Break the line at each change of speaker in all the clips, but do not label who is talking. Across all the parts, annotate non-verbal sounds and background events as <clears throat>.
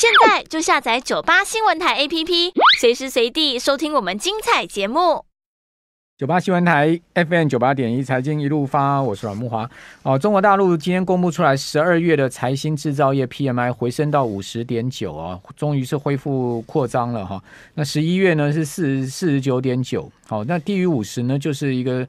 现在就下载九八新闻台 APP，随时随地收听我们精彩节目。九八新闻台 FM 九八点一，财经一路发，我是阮木华。哦，中国大陆今天公布出来，十二月的财新制造业 PMI 回升到五十点九啊，终于是恢复扩张了哈。那十一月呢是四四十九点九，好，那低于五十呢就是一个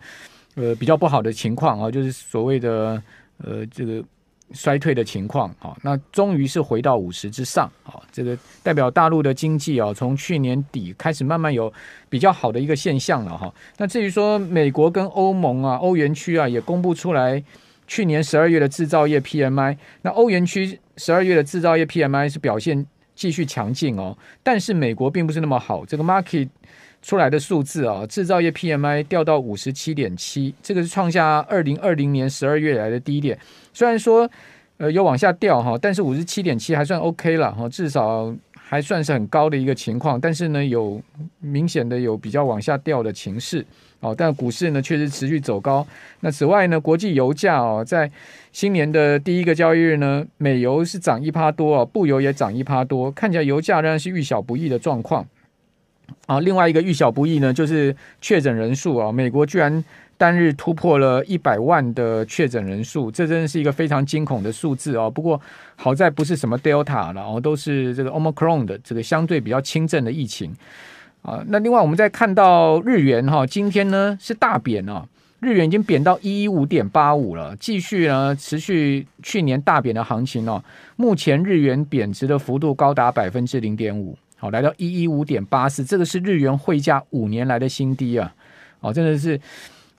呃比较不好的情况啊，就是所谓的呃这个。衰退的情况啊，那终于是回到五十之上啊，这个代表大陆的经济啊，从去年底开始慢慢有比较好的一个现象了哈。那至于说美国跟欧盟啊、欧元区啊，也公布出来去年十二月的制造业 PMI，那欧元区十二月的制造业 PMI 是表现继续强劲哦，但是美国并不是那么好，这个 market。出来的数字啊，制造业 PMI 掉到五十七点七，这个是创下二零二零年十二月来的低点。虽然说，呃，有往下掉哈，但是五十七点七还算 OK 了哈，至少还算是很高的一个情况。但是呢，有明显的有比较往下掉的情势哦。但股市呢，确实持续走高。那此外呢，国际油价哦，在新年的第一个交易日呢，美油是涨一趴多哦，布油也涨一趴多，看起来油价仍然是遇小不易的状况。啊，另外一个预小不易呢，就是确诊人数啊，美国居然单日突破了一百万的确诊人数，这真的是一个非常惊恐的数字哦。不过好在不是什么 Delta 了，然后都是这个 Omicron 的这个相对比较轻症的疫情啊。那另外，我们再看到日元哈，今天呢是大贬啊，日元已经贬到一一五点八五了，继续呢持续去年大贬的行情哦。目前日元贬值的幅度高达百分之零点五。好，来到一一五点八四，这个是日元汇价五年来的新低啊！哦，真的是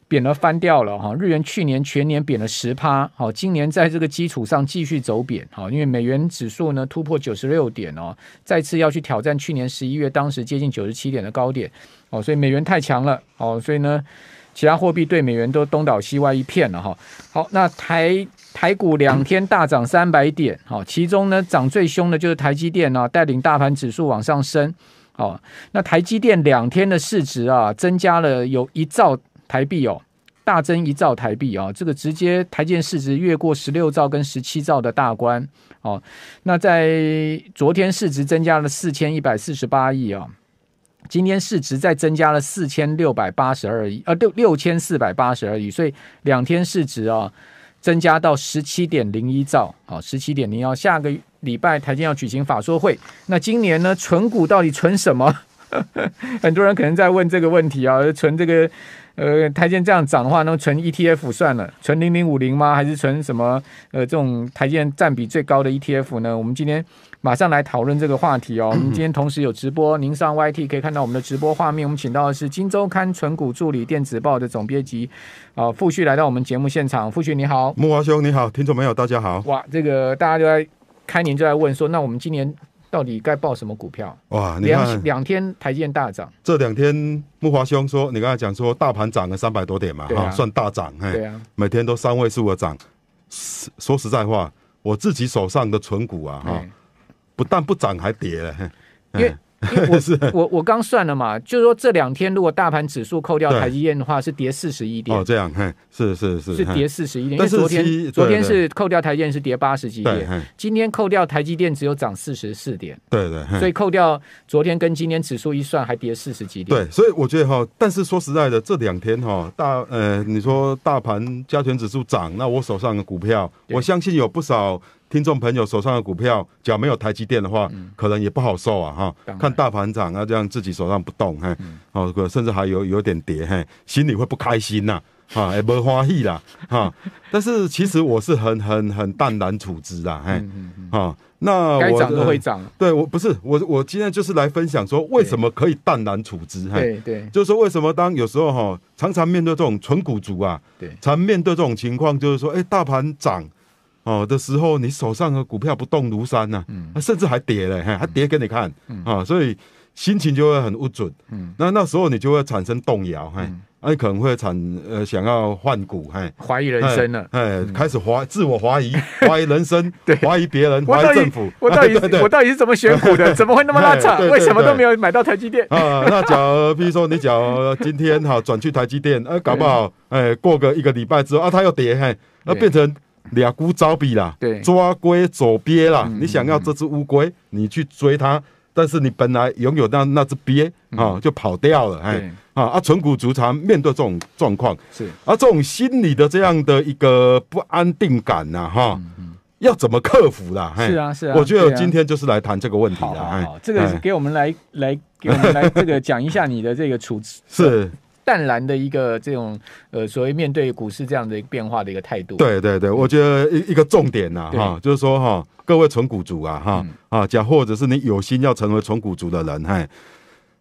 贬了翻掉了哈！日元去年全年贬了十趴，好，今年在这个基础上继续走贬，好，因为美元指数呢突破九十六点哦，再次要去挑战去年十一月当时接近九十七点的高点哦，所以美元太强了哦，所以呢，其他货币对美元都东倒西歪一片了哈。好，那台。台股两天大涨三百点，哦，其中呢涨最凶的就是台积电啊，带领大盘指数往上升，哦，那台积电两天的市值啊增加了有一兆台币哦，大增一兆台币啊，这个直接台建市值越过十六兆跟十七兆的大关，哦，那在昨天市值增加了四千一百四十八亿啊，今天市值再增加了四千六百八十二亿，呃，六六千四百八十亿，所以两天市值啊。增加到十七点零一兆，好，十七点零幺。下个礼拜台积要举行法说会，那今年呢，存股到底存什么？<laughs> 很多人可能在问这个问题啊，存这个呃台积这样涨的话，那存 ETF 算了，存零零五零吗？还是存什么呃这种台积占比最高的 ETF 呢？我们今天。马上来讨论这个话题哦！我 <clears throat> 们今天同时有直播，您上 YT 可以看到我们的直播画面。我们请到的是《金周刊》纯股助理、电子报的总编辑啊，傅旭来到我们节目现场。傅旭你好，木华兄你好，听众朋友大家好！哇，这个大家就在开年就在问说，那我们今年到底该报什么股票？哇，两两天台建大涨，
这两天木华兄说，你刚才讲说大盘涨了三百多点嘛，哈，算大涨，哎，对啊，每天都三位数的涨，说实在话，我自己手上的存股啊，哈。
不但不涨还跌，因为 <laughs> 我是我我刚算了嘛，就是说这两天如果大盘指数扣掉台积电的话是跌四十一点哦，这
样，嘿，是是是，是跌四十一点，因为昨天昨天是
扣掉台积电是跌八十几点，今天扣掉台积电只有涨四十四点，对对，所以扣掉昨天跟今天指数一算还跌四十几点，
对，所以我觉得哈，但是说实在的这两天哈大呃你说大盘加权指数涨，那我手上的股票我相信有不少。听众朋友手上的股票，假如没有台积电的话，可能也不好受啊！哈，看大盘涨啊，这样自己手上不动，嘿，哦，甚至还有有点跌，嘿，心里会不开心呐，啊，也不欢喜啦，哈。<laughs> 但是其实我是很、很、很淡然处之啊，嘿，啊，那该涨的会涨。对我不是我，我今天就是来分享说，为什么可以淡然处之？对对，就是说为什么当有时候哈，常常面对这种纯股族啊，对，常面对这种情况，就是说，哎，大盘涨。哦，的时候你手上的股票不动如山呐，嗯，甚至还跌了，嘿，还跌给你看，嗯，啊，所以心情就会很不准，嗯，那那时候你就会产生动摇，嘿，啊，可能会产呃想要换股，嘿，怀疑人生了，哎，开始怀自我怀疑，<laughs> 怀疑人生，对，怀疑别人，怀疑政府，我到底，<laughs> 我到底是怎么选股的？<laughs> 怎么会那么拉扯？为什么都没
有买到台积电啊？那假
如比如说你讲今天哈转去台积电，呃，搞不好，哎，过个一个礼拜之后啊，它又跌，嘿，那变成。俩姑招比啦，对，抓龟走鳖啦。你想要这只乌龟，你去追它，但是你本来拥有那那只鳖啊，就跑掉了，哎，啊啊！纯股族长面对这种状况，是啊，这种心理的这样的一个不安定感呐，哈，要怎么克服的？是啊，是啊，我觉得今天就是来谈这个问题的。好，这个给
我们来来给我们来这个讲一下你的这个处置 <laughs> 是。淡然的一个这种呃，所谓面对股市这样的变化的一个态度。对
对对，我觉得一一个重点呐哈，就是说哈，各位纯股族啊哈啊，假或者是你有心要成为纯股族的人，哎，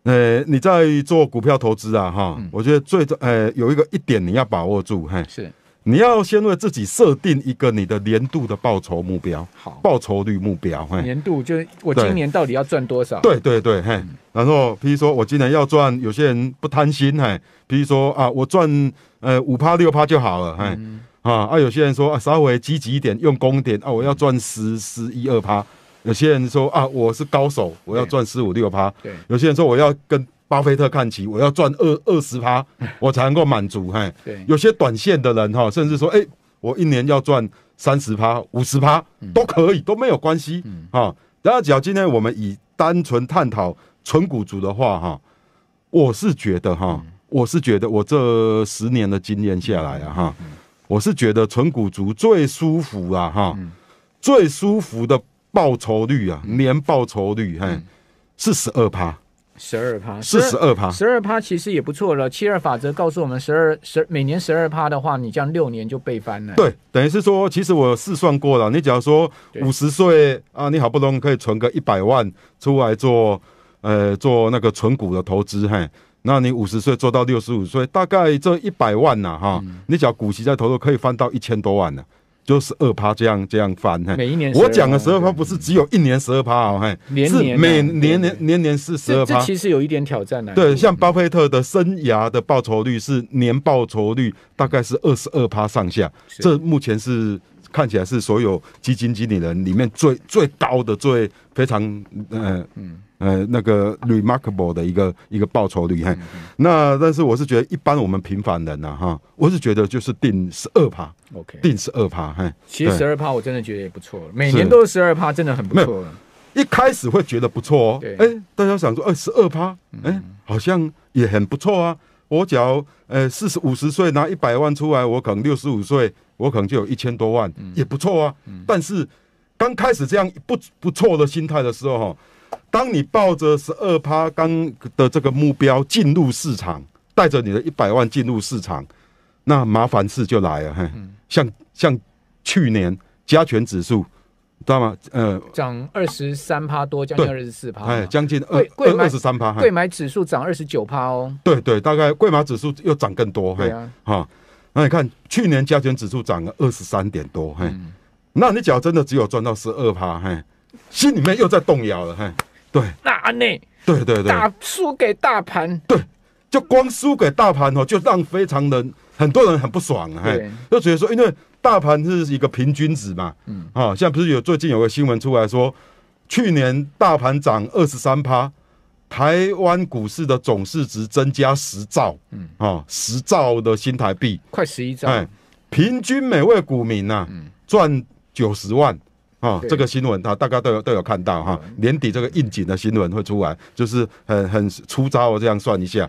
呃，你在做股票投资啊哈，我觉得最呃有一个一点你要把握住，嗨是。你要先为自己设定一个你的年度的报酬目标，好，报酬率目标，
年度就是我今年到底要赚多少？对
对对，嘿，然后譬如说我今年要赚，有些人不贪心，嘿，譬如说啊，我赚呃五趴六趴就好了，嘿，啊啊，有些人说啊，稍微积极一点，用功点啊，我要赚十十一二趴，有些人说啊，我是高手，我要赚十五六趴，对，有些人说我要跟。巴菲特看齐，我要赚二二十趴，<laughs> 我才能够满足。嘿，有些短线的人哈，甚至说，哎，我一年要赚三十趴、五十趴都可以，都没有关系啊。然后，只要今天我们以单纯探讨纯股族的话哈，我是觉得哈，我是觉得我这十年的经验下来啊哈，我是觉得纯股族最舒服啊哈，最舒服的报酬率啊，年报酬率，嘿，是十二趴。
十二趴，四十二趴，十二趴其实也不错了。七二法则告诉我们，十二十每年十二趴的话，你这样六年就倍翻了。
对，等于是说，其实我试算过了，你假如说五十岁啊，你好不容易可以存个一百万出来做，呃，做那个存股的投资，嘿，那你五十岁做到六十五岁，大概这一百万呢，哈，你只要股息在投入，可以翻到一千多万呢。就是二趴这样这样翻，每一年我讲的十二趴不是只有一年十二趴哦，嘿，是每年年年年是十二趴，这其
实有一点挑战的。对，像
巴菲特的生涯的报酬率是年报酬率大概是二十二趴上下，这目前是。看起来是所有基金经理人里面最最高的、最非常嗯嗯呃那个 remarkable 的一个一个报酬率哈。那但是我是觉得，一般我们平凡人呢哈，我是觉得就是定十二
趴，OK，
定十二趴哈。其实十二
趴我真的觉得也不错，每年都是十二趴，真的很不错。
一开始会觉得不错哦。哎，大家想说，二十二趴，哎，好像也很不错啊。我假如呃四十五十岁拿一百万出来，我可能六十五岁，我可能就有一千多万，也不错啊。但是刚开始这样不不错的心态的时候，哈，当你抱着十二趴刚的这个目标进入市场，带着你的一百万进入市场，那麻烦事就来了，哈。像像去年加权指数。知道吗？呃，
涨二十三趴多，将近二十四趴，哎，
将近二二十三趴，贵
买指数涨二十九趴哦。
对对，大概贵买指数又涨更多，哈、好，那你看去年加权指数涨了二十三点多，嘿，那你脚真的只有赚到十二趴，嘿，心里面又在动摇了，嘿，对。那安内，对对对，打输给大盘，对，就光输给大盘哦，就让非常人很多人很不爽，嘿，就觉得说因为。大盘是一个平均值嘛，嗯，啊，现在不是有最近有个新闻出来说，去年大盘涨二十三趴，台湾股市的总市值增加十兆，嗯，啊，十兆的新台币，快十一兆，哎，平均每位股民呐，嗯，赚九十万，啊，这个新闻啊，大家都有都有看到哈，年底这个应景的新闻会出来，就是很很粗糙，这样算一下，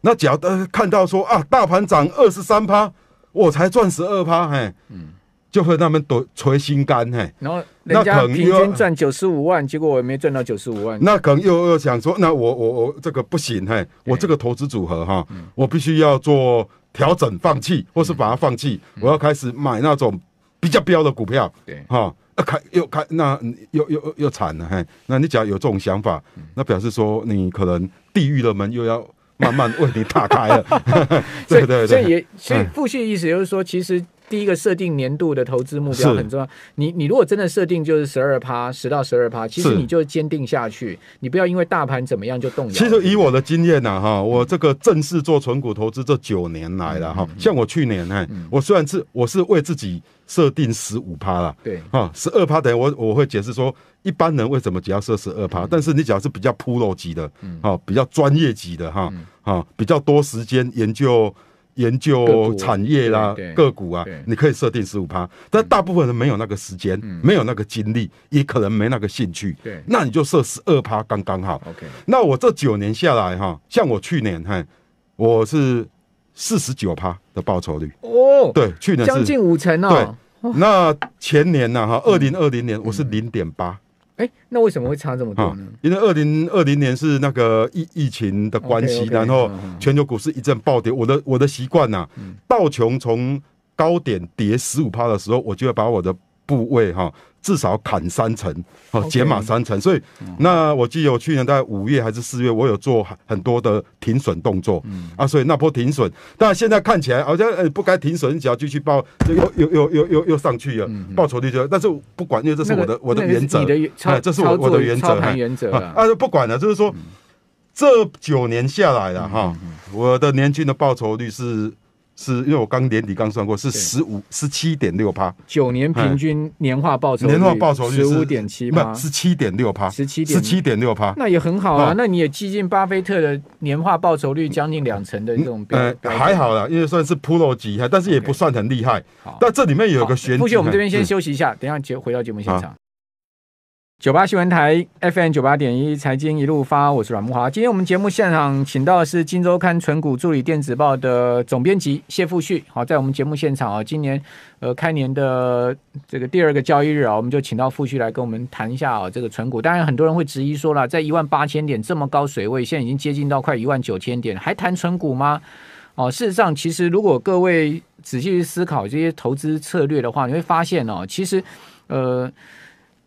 那只要呃看到说啊，大盘涨二十三趴。我才赚十二趴嘿，嗯，就和他们赌捶心肝嘿，
然后那可能平均赚九十五万，结果我没赚到九十五万，那
可能又又想说，那我我我这个不行嘿，我这个投资组合哈，我必须要做调整，放弃或是把它放弃，我要开始买那种比较标的股票，对，哈，开又开那又又又惨了嘿，那你只要有这种想法，那表示说你可能地狱的门又要。慢慢问题打开了，<laughs> <laughs> 所对，所以所以
父亲意思就是说，其实。第一个设定年度的投资目标很重要。你你如果真的设定就是十二趴，十到十二趴，其实你就坚定下去，你不要因为大盘怎么样就动摇。其实以我
的经验呢，哈，我这个正式做纯股投资这九年来了，哈，像我去年哈，我虽然是我是为自己设定十五趴了，对，啊，十二趴等于我我会解释说，一般人为什么只要设十二趴，但是你只要是比较 pro 级的，嗯，啊，比较专业级的哈，啊，比较多时间研究。研究产业啦，个股啊，你可以设定十五趴，但大部分人没有那个时间，没有那个精力，也可能没那个兴趣。那你就设十二趴刚刚好。那我这九年下来哈，像我去年哈，我是四十九趴的报酬率
哦。对，去年将近五成哦。
对，那前年呢哈，二零二零年我是零点八。
哎，那为什么会差这么多呢？
因为二零二零年是那个疫疫情的关系，然后全球股市一阵暴跌。我的我的习惯呐，道琼从高点跌十五趴的时候，我就要把我的。部位哈，至少砍三成哦，减码三成。所以，那我记得我去年在五月还是四月，我有做很多的停损动作啊。所以那波停损，但现在看起来好像不该停损，只要继续报，又又又又又又上去了，报酬率就。但是不管，因为这是我的我的原则，你的我的原则原则啊，啊，不管了，就是说这九年下来了哈，我的年轻的报酬率是。是因为我刚年底刚算过，是十五十七点六趴，九
年平均年化报酬，年化报酬率十五点七，不，是
七点六趴，十七点十七点六趴，那
也很好啊，那你也接近巴菲特的年化报酬率将近两成的这种，
呃，还好啦，因为算是 pro 级，但是也不算很厉害。好，那这里面有个悬，目前我们这边先休
息一下，等下节回到节目现场。九八新闻台 FM 九八点一，财经一路发，我是阮木华。今天我们节目现场请到的是《金周刊》纯股助理电子报的总编辑谢富旭。好，在我们节目现场啊，今年呃开年的这个第二个交易日啊，我们就请到富旭来跟我们谈一下啊这个纯股。当然，很多人会质疑说了，在一万八千点这么高水位，现在已经接近到快一万九千点，还谈纯股吗？哦，事实上，其实如果各位仔细去思考这些投资策略的话，你会发现哦，其实呃。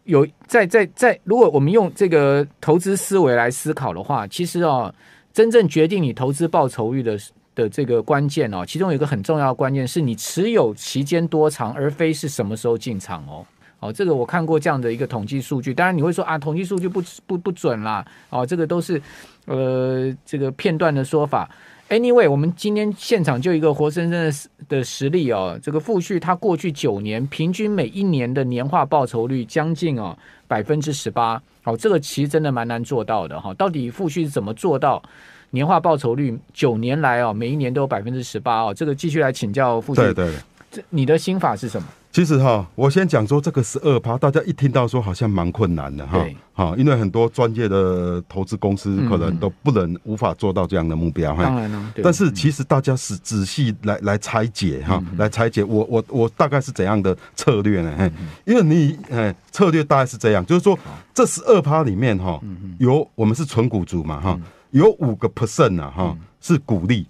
有在在在，如果我们用这个投资思维来思考的话，其实哦，真正决定你投资报酬率的的这个关键哦，其中有一个很重要的关键是你持有期间多长，而非是什么时候进场哦。哦，这个我看过这样的一个统计数据，当然你会说啊，统计数据不不不准啦。哦，这个都是呃这个片段的说法。Anyway，我们今天现场就一个活生生的的实例哦，这个富旭他过去九年平均每一年的年化报酬率将近哦百分之十八，好，这个其实真的蛮难做到的哈。到底富旭是怎么做到年化报酬率九年来哦每一年都有百分之十八哦？这个继续来请教富旭。对对。这你的心法是什么？
其实哈，我先讲说这个十二趴，大家一听到说好像蛮困难的哈。好，因为很多专业的投资公司可能都不能无法做到这样的目标哈。当然了。但是其实大家是仔细来来拆解哈，来拆解我我我大概是怎样的策略呢？因为你哎，策略大概是这样，就是说这十二趴里面哈，有我们是纯股族嘛哈，有五个 percent 啊哈是股利。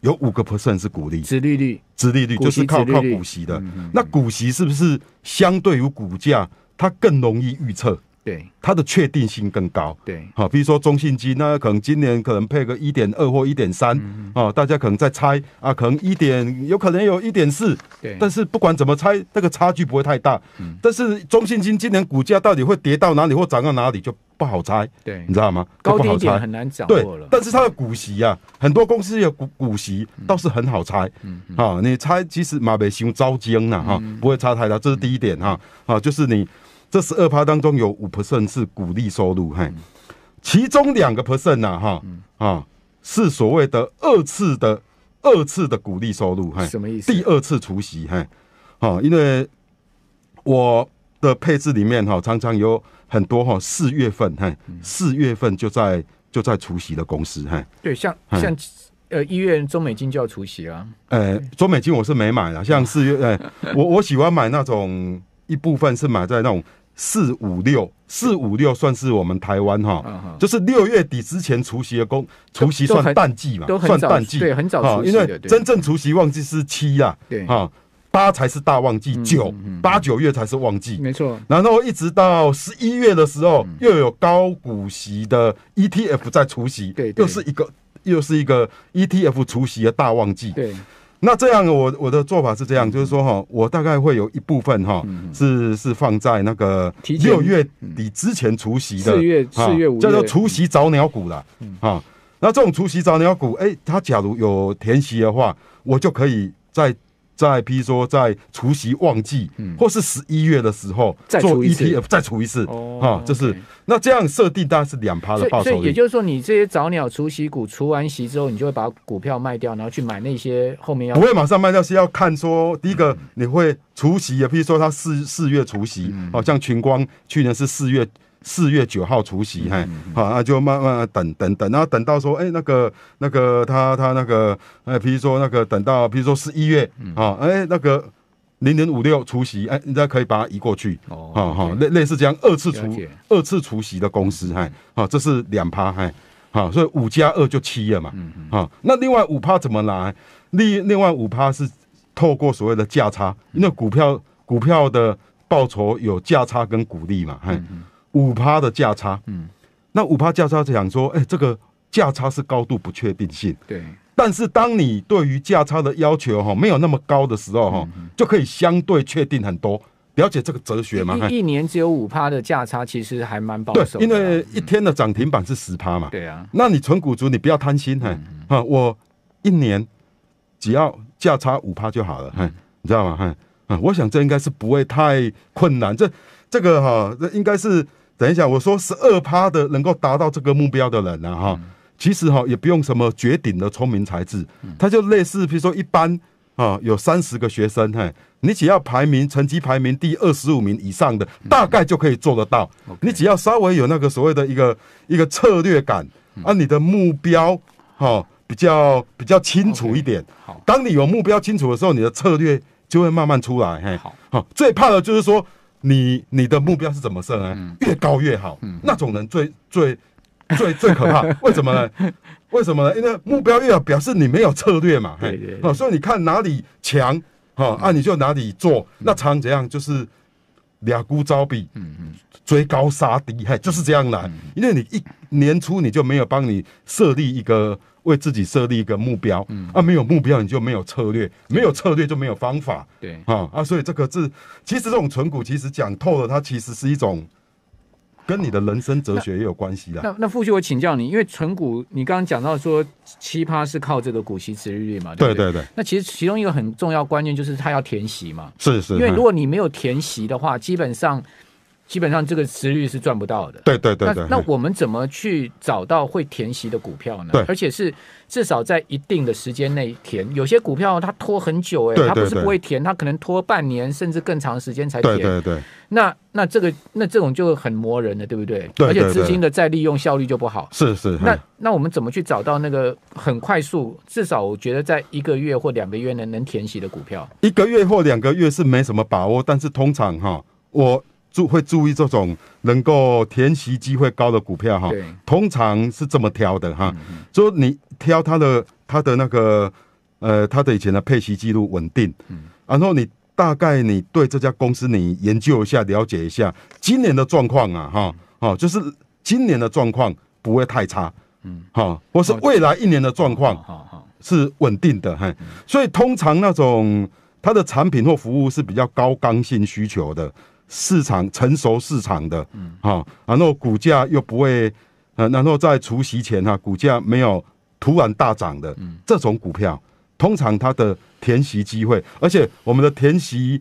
有五个 percent 是股利，殖利率，殖利率就是靠靠股息的。那股息是不是相对于股价，它更容易预测？对，它的确定性更高。对，好，比如说中信金，那可能今年可能配个一点二或一点三啊，大家可能在猜啊，可能一点，有可能有一点四。对，但是不管怎么猜，那个差距不会太大。嗯。但是中信金今年股价到底会跌到哪里或涨到哪里就不好猜。对，你知道吗？高低点很难讲。对，但是它的股息啊，很多公司有股股息倒是很好猜。嗯。好，你猜其实马尾熊招精了哈，不会差太大，这是第一点哈。啊，就是你。这十二趴当中有五 percent 是股利收入，哈，其中两个 percent 呢，哈，啊，是所谓的二次的二次的股利收入，哈，什么意思？第二次除息，哈，好，因为我的配置里面哈，常常有很多哈，四月份，哈，四月份就在就在除息的公司，哈，
对，像像呃一月中美金就要除息啊，
呃，中美金我是没买了，像四月，哎，<laughs> 我我喜欢买那种。一部分是买在那种四五六，四五六算是我们台湾哈，就是六月底之前除夕的工，除夕算淡季嘛，都算淡季，对，很早因为真正除夕旺季是七呀，对，哈，八才是大旺季，九八九月才是旺季，没错。然后一直到十一月的时候，又有高股息的 ETF 在除夕，对，又是一个又是一个 ETF 除夕的大旺季，对。那这样，我我的做法是这样，就是说哈，我大概会有一部分哈，是是放在那个六月底之前除夕的，四月四月五月，叫做除夕早鸟股了，啊，那这种除夕早鸟股，哎，它假如有填息的话，我就可以在。在譬如说，在除夕旺季，或是十一月的时候，做 ETF 再除一次，哈，就是那这样设定，当然是两趴的报酬。所以也就
是说，你这些早鸟除夕股除完息之后，你就会把股票卖掉，然后去买那些后面要。不会马
上卖掉，是要看说，第一个你会除夕，也譬如说，它四四月除夕，哦，像群光去年是四月。四月九号除夕，嘿，好，那就慢慢等等等，然后等到说，哎，那个那个他他那个，哎，比如说那个等到，比如说十一月，啊，哎，那个零零五六除夕，哎，你再可以把它移过去，好、哈，类类似这样二次除二次除夕的公司，嗨，好，这是两趴，嗨，好，所以五加二就七了嘛，啊，那另外五趴怎么来？另另外五趴是透过所谓的价差，因为股票股票的报酬有价差跟股利嘛，嗨。五趴的价差，嗯，那五趴价差，想说，哎，这个价差是高度不确定性，对。但是，当你对于价差的要求哈没有那么高的时候哈，就可以相对确定很多，了解这个哲学吗？一一
年只有五趴的价差，其实还蛮保守，因
为一天的涨停板是十趴嘛，对啊。那你纯股族，你不要贪心，嘿，啊，我一年只要价差五趴就好了，嘿，你知道吗？嘿，我想这应该是不会太困难，这这个哈，应该是。等一下，我说十二趴的能够达到这个目标的人呢？哈，其实哈也不用什么绝顶的聪明才智，他就类似比如说一般啊，有三十个学生，嘿，你只要排名成绩排名第二十五名以上的，大概就可以做得到。你只要稍微有那个所谓的一个一个策略感，啊，你的目标哈比较比较清楚一点。好，当你有目标清楚的时候，你的策略就会慢慢出来。嘿，好，最怕的就是说。你你的目标是怎么设呢？越高越好，那种人最最最最可怕，<laughs> 为什么呢？为什么呢？因为目标越表示你没有策略嘛，对对。所以你看哪里强，哈啊你就哪里做，那常怎样就是俩股招比，追高杀低，嘿，就是这样了。因为你一年初你就没有帮你设立一个。为自己设立一个目标，嗯，啊，没有目标你就没有策略，没有策略就没有方法，对，啊，啊，所以这个字，其实这种存股，其实讲透了，它其实是一种跟你的人生哲学也有关系的。那
那傅兄，我请教你，因为存股，你刚刚讲到说奇葩是靠这个股息持益率嘛，对对对。那其实其中一个很重要关键就是它要填息嘛，是是，因为如果你没有填息的话，基本上。基本上这个时率是赚不到的。
对对对对。那我
们怎么去找到会填息的股票呢？对。而且是至少在一定的时间内填。有些股票它拖很久哎，它不是不会填，它可能拖半年甚至更长时间才填。对对对。那那这个那这种就很磨人的，对不对？对对对。而且资金的再利用效率就不好。
是是。那
那我们怎么去找到那个很快速？至少我觉得在一个月或两个月能能填息的股票。
一个月或两个月是没什么把握，但是通常哈，我。注会注意这种能够填息机会高的股票哈，通常是这么挑的哈，说你挑它的它的那个呃它的以前的配息记录稳定，然后你大概你对这家公司你研究一下了解一下今年的状况啊哈哦就是今年的状况不会太差，嗯好或是未来一年的状况好好是稳定的哈，所以通常那种它的产品或服务是比较高刚性需求的。市场成熟市场的，嗯，哈，然后股价又不会，呃，然后在除夕前哈，股价没有突然大涨的，嗯，这种股票通常它的填息机会，而且我们的填息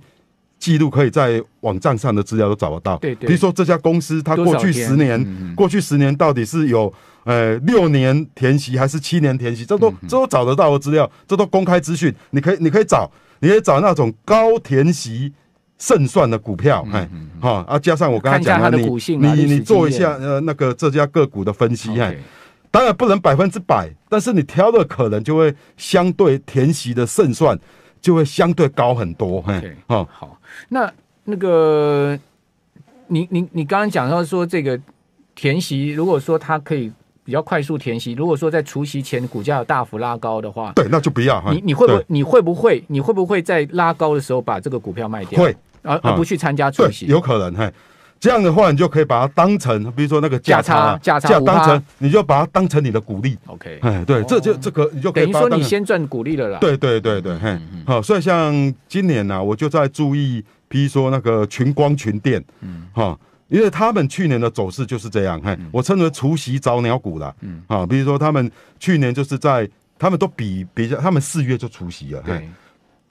记录可以在网站上的资料都找得到，对对。比如说这家公司，它过去十年，过去十年到底是有呃六年填息还是七年填息，这都这都找得到的资料，这都公开资讯，你可以你可以找，你可以找那种高填息。胜算的股票，哎，好，啊，加上我刚才讲股你你你做一下，呃，那个这家个股的分析，哎，当然不能百分之百，但是你挑的可能就会相对填息的胜算就会相对高很多，哎，好，好，
那那个你你你刚刚讲到说这个填息，如果说它可以比较快速填息，如果说在除夕前股价有大幅拉高的话，
对，那就不要，你你会不会你
会不会你会不会在拉高的时候把这个股票卖掉？会。而而不去参加除夕，有可
能嘿，这样的话，你就可以把它当成，比如说那个价差价差，你就把它当成你的鼓励。OK，哎，对，这就这个你就等于说你先
赚鼓励了啦。对
对对对，嘿，好，所以像今年呢，我就在注意，比如说那个群光群电，嗯，哈，因为他们去年的走势就是这样，嘿，我称为除夕早鸟股了，嗯，啊，比如说他们去年就是在，他们都比比较，他们四月就除夕了，对。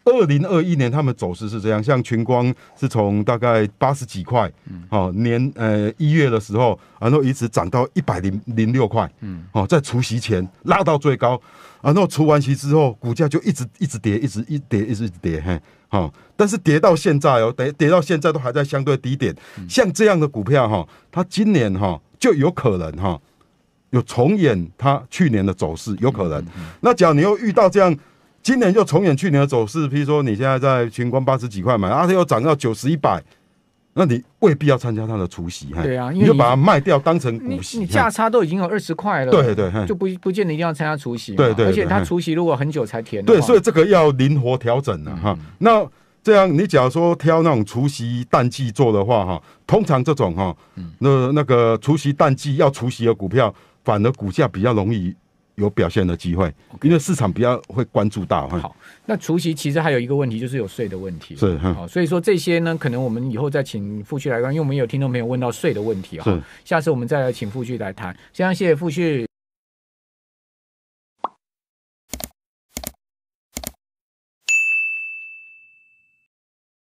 二零二一年他们走势是这样，像群光是从大概八十几块，哦，年呃一月的时候，然后一直涨到一百零零六块，嗯，哦，在除夕前拉到最高，然后除完息之后，股价就一直一直跌，一直一跌，一直跌，嘿，好，但是跌到现在哦，跌跌到现在都还在相对低点，像这样的股票哈，它今年哈就有可能哈，有重演它去年的走势，有可能。那假如你又遇到这样。今年又重演去年的走势，譬如说你现在在群光八十几块买，啊，它又涨到九十一百，那你未必要参加它的除息，对啊，你就把它卖掉当成你你价
差都已经有二十块了，对对，就不不见得一定要参加除息，对对，而且它除息如果很久才填，对，所以
这个要灵活调整的哈。那这样你假如说挑那种除息淡季做的话哈，通常这种哈，那那个除息淡季要除息的股票，反而股价比较容易。有表现的机会，因为市场比较会关注到哈。好，
那除夕其实还有一个问题，就是有税的问题。是，好，所以说这些呢，可能我们以后再请傅旭来因为我们有听众朋友问到税的问题哈。下次我们再来请傅旭来谈。先谢谢傅旭。